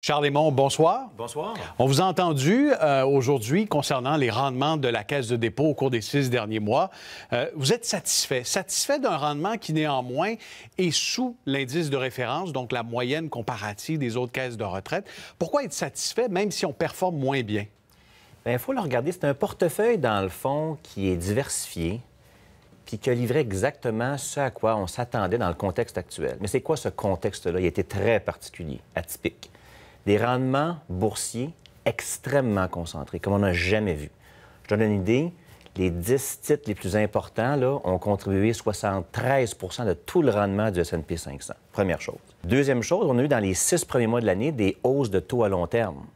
Charles bonsoir. Bonsoir. On vous a entendu euh, aujourd'hui concernant les rendements de la Caisse de dépôt au cours des six derniers mois. Euh, vous êtes satisfait. Satisfait d'un rendement qui, néanmoins, est sous l'indice de référence, donc la moyenne comparative des autres caisses de retraite. Pourquoi être satisfait, même si on performe moins bien? Bien, il faut le regarder. C'est un portefeuille, dans le fond, qui est diversifié puis qui a livré exactement ce à quoi on s'attendait dans le contexte actuel. Mais c'est quoi ce contexte-là? Il était très particulier, atypique des rendements boursiers extrêmement concentrés, comme on n'a jamais vu. Je donne une idée, les 10 titres les plus importants là, ont contribué 73 de tout le rendement du SP 500. Première chose. Deuxième chose, on a eu dans les six premiers mois de l'année des hausses de taux à long terme,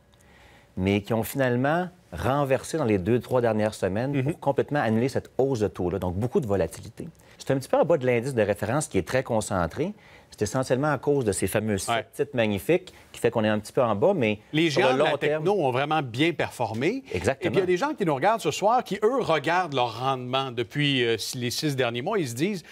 mais qui ont finalement renversé dans les deux, trois dernières semaines pour mhm. complètement annuler cette hausse de taux-là. Donc, beaucoup de volatilité. C'est un petit peu en bas de l'indice de référence qui est très concentré. C'est essentiellement à cause de ces fameux titres magnifiques qui fait qu'on est un petit peu en bas, mais les géants le long la terme... techno ont vraiment bien performé. Exactement. Et puis il y a des gens qui nous regardent ce soir qui eux regardent leur rendement depuis euh, les six derniers mois. Ils se disent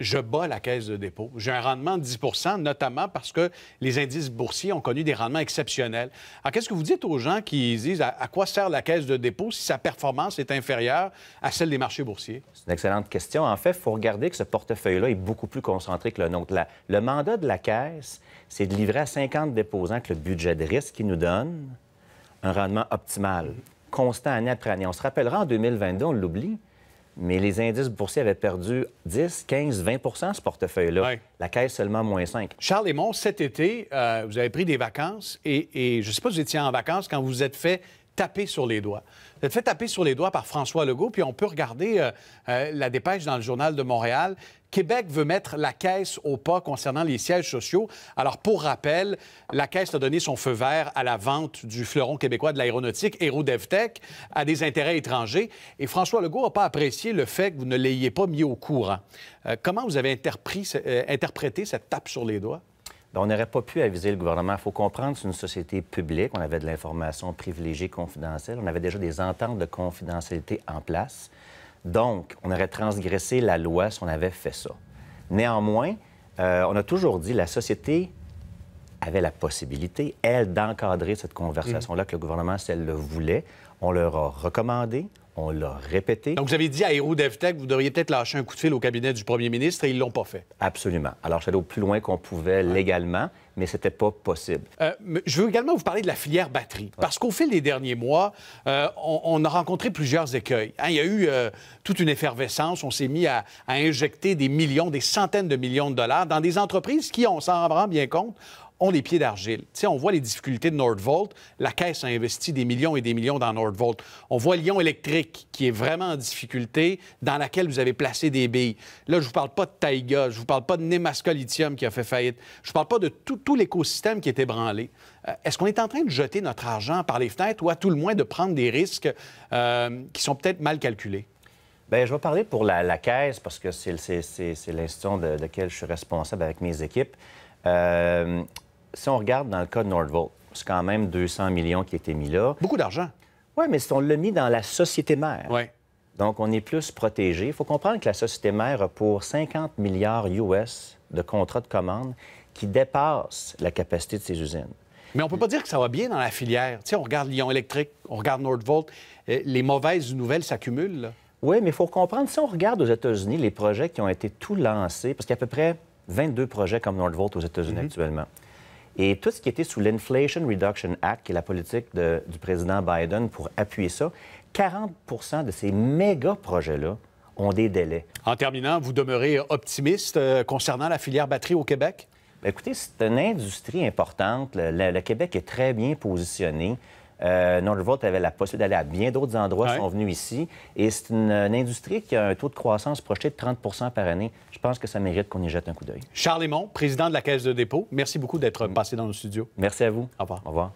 je bats la caisse de dépôt. J'ai un rendement de 10 notamment parce que les indices boursiers ont connu des rendements exceptionnels. Alors, qu'est-ce que vous dites aux gens qui disent à, quoi sert la caisse de dépôt si sa performance est inférieure à celle des marchés boursiers? C'est une excellente question. En fait, il faut regarder que ce portefeuille-là est beaucoup plus concentré que le nôtre. le mandat de la caisse, c'est de livrer à 50 déposants avec le budget de risque qui nous donne un rendement optimal, constant année après année. On se rappellera en 2022, on l'oublie, mais les indices boursiers avaient perdu 10, 15, 20 ce portefeuille-là. La caisse seulement moins 5. Charles Lémon, cet été, euh, vous avez pris des vacances et, et je ne sais pas si vous étiez en vacances quand vous vous êtes fait taper sur les doigts. Vous êtes fait taper sur les doigts par François Legault, puis on peut regarder euh, euh, la dépêche dans le Journal de Montréal. Québec veut mettre la caisse au pas concernant les sièges sociaux. Alors, pour rappel, la caisse a donné son feu vert à la vente du fleuron québécois de l'aéronautique, DevTech, à des intérêts étrangers. Et François Legault n'a pas apprécié le fait que vous ne l'ayez pas mis au courant. Euh, comment vous avez interprété cette tape sur les doigts? Ben, on n'aurait pas pu aviser le gouvernement. Il faut comprendre, c'est une société publique. On avait de l'information privilégiée, confidentielle. On avait déjà des ententes de confidentialité en place. Donc, on aurait transgressé la loi si on avait fait ça. Néanmoins, euh, on a toujours dit la société avait la possibilité, elle, d'encadrer cette conversation-là mm. que le gouvernement, si elle le voulait. On leur a recommandé, on l'a répété. Donc, vous avez dit à Hero DevTech, vous devriez peut-être lâcher un coup de fil au cabinet du premier ministre et ils ne l'ont pas fait. Absolument. Alors, j'allais au plus loin qu'on pouvait légalement, mais ce n'était pas possible. Euh, je veux également vous parler de la filière batterie, parce qu'au fil des derniers mois, euh, on, a rencontré plusieurs écueils. Hein, il y a eu euh, toute une effervescence. On s'est mis à, à, injecter des millions, des centaines de millions de dollars dans des entreprises qui, on s'en rend bien compte, ont des pieds d'argile. Tu sais, on voit les difficultés de Nordvolt. La Caisse a investi des millions et des millions dans Nordvolt. On voit Lyon Électrique, qui est vraiment en difficulté, dans laquelle vous avez placé des billes. Là, je vous parle pas de Taiga, je vous parle pas de Nemaska Lithium qui a fait faillite. Je vous parle pas de tout, l'écosystème qui est ébranlé. Euh, est-ce qu'on est en train de jeter notre argent par les fenêtres ou à tout le moins de prendre des risques euh, qui sont peut-être mal calculés? Bien, je vais parler pour la, Caisse parce que c'est l'institution de, de laquelle je suis responsable avec mes équipes. Euh, si on regarde dans le cas de Nordvolt, c'est quand même 200 millions qui a été mis là. Beaucoup d'argent. Oui, mais on l'a mis dans la société mère. Oui. Donc, on est plus protégé. Il faut comprendre que la société mère a pour 50 milliards US de contrats de commande qui dépassent la capacité de ses usines. Mais on ne peut pas dire que ça va bien dans la filière. Tu sais, on regarde Lyon Électrique, on regarde Nordvolt. Euh, les mauvaises nouvelles s'accumulent. Oui, mais il faut comprendre, si on regarde aux États-Unis les projets qui ont été tout lancés, parce qu'il y a à peu près 22 projets comme Nordvolt aux États-Unis mm-hmm. actuellement. Et tout ce qui était sous l'Inflation Reduction Act, qui est la politique du président Biden pour appuyer ça, 40 de ces méga projets-là ont des délais. En terminant, vous demeurez optimiste euh, concernant la filière batterie au Québec? Ben, écoutez, c'est une industrie importante. le Québec est très bien positionné. Euh, non avait la possibilité d'aller à bien d'autres endroits, sont venus ici. Et c'est une, industrie qui a un taux de croissance projeté de 30 par année. Je pense que ça mérite qu'on y jette un coup d'œil. Charles président de la Caisse de dépôt, merci beaucoup d'être mm. passé dans nos studios. Merci à vous. Au revoir. Au revoir.